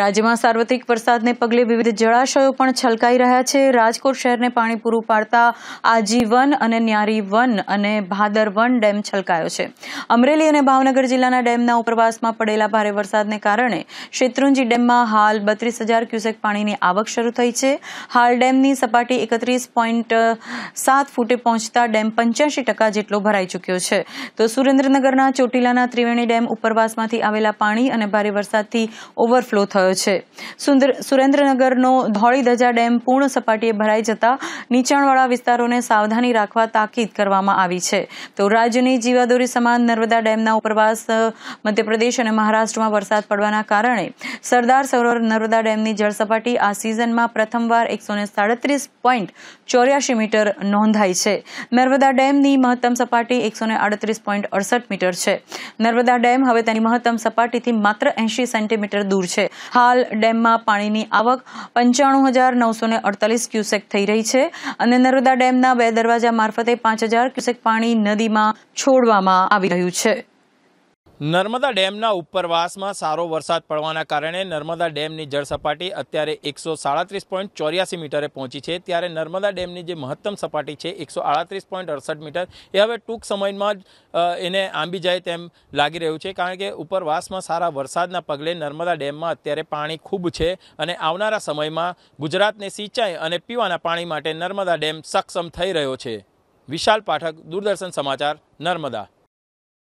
રાજ્યમાં સાર્વત્રિક વરસાદને પગલે વિવિધ જળાશયો પણ છલકાઈ રહ્યા છે રાજકોટ શહેરને પાણી પૂરું પાડતા આજીવન અને ન્યારી વન અને ભાદર વન ડેમ છલકાયો છે અમરેલી અને ભાવનગર જિલ્લાના ડેમના ઉપરવાસમાં પડેલા ભારે વરસાદને કારણે શેત્રુંજી ડેમમાં હાલ બત્રીસ હજાર ક્યુસેક પાણીની આવક શરૂ થઈ છે હાલ ડેમની સપાટી એકત્રીસ પોઈન્ટ સાત ફૂટે પહોંચતા ડેમ પંચ્યાસી ટકા જેટલો ભરાઈ ચૂક્યો છે તો સુરેન્દ્રનગરના ચોટીલાના ત્રિવેણી ડેમ ઉપરવાસમાંથી આવેલા પાણી અને ભારે વરસાદથી ઓવરફ્લો થયો થયો છે સુરેન્દ્રનગરનો ધોળીધજા ડેમ પૂર્ણ સપાટીએ ભરાઈ જતા નીચાણવાળા વિસ્તારોને સાવધાની રાખવા તાકીદ કરવામાં આવી છે તો રાજ્યની જીવાદોરી સમાન નર્મદા ડેમના ઉપરવાસ મધ્યપ્રદેશ અને મહારાષ્ટ્રમાં વરસાદ પડવાના કારણે સરદાર સરોવર નર્મદા ડેમની જળસપાટી આ સિઝનમાં પ્રથમવાર એકસો સાડત્રીસ પોઈન્ટ ચોર્યાસી મીટર નોંધાઈ છે નર્મદા ડેમની મહત્તમ સપાટી એકસો આડત્રીસ પોઈન્ટ અડસઠ મીટર છે નર્મદા ડેમ હવે તેની મહત્તમ સપાટીથી માત્ર એંશી સેન્ટીમીટર દૂર છે હાલ ડેમમાં પાણીની આવક પંચાણું હજાર નવસો અડતાલીસ ક્યુસેક થઈ રહી છે અને નર્મદા ડેમના બે દરવાજા મારફતે પાંચ હજાર ક્યુસેક પાણી નદીમાં છોડવામાં આવી રહ્યું છે નર્મદા ડેમના ઉપરવાસમાં સારો વરસાદ પડવાના કારણે નર્મદા ડેમની જળસપાટી અત્યારે એકસો સાડત્રીસ પોઈન્ટ ચોર્યાસી મીટરે પહોંચી છે ત્યારે નર્મદા ડેમની જે મહત્તમ સપાટી છે એકસો આડત્રીસ પોઈન્ટ અડસઠ મીટર એ હવે ટૂંક સમયમાં જ એને આંબી જાય તેમ લાગી રહ્યું છે કારણ કે ઉપરવાસમાં સારા વરસાદના પગલે નર્મદા ડેમમાં અત્યારે પાણી ખૂબ છે અને આવનારા સમયમાં ગુજરાતને સિંચાઈ અને પીવાના પાણી માટે નર્મદા ડેમ સક્ષમ થઈ રહ્યો છે વિશાલ પાઠક દૂરદર્શન સમાચાર નર્મદા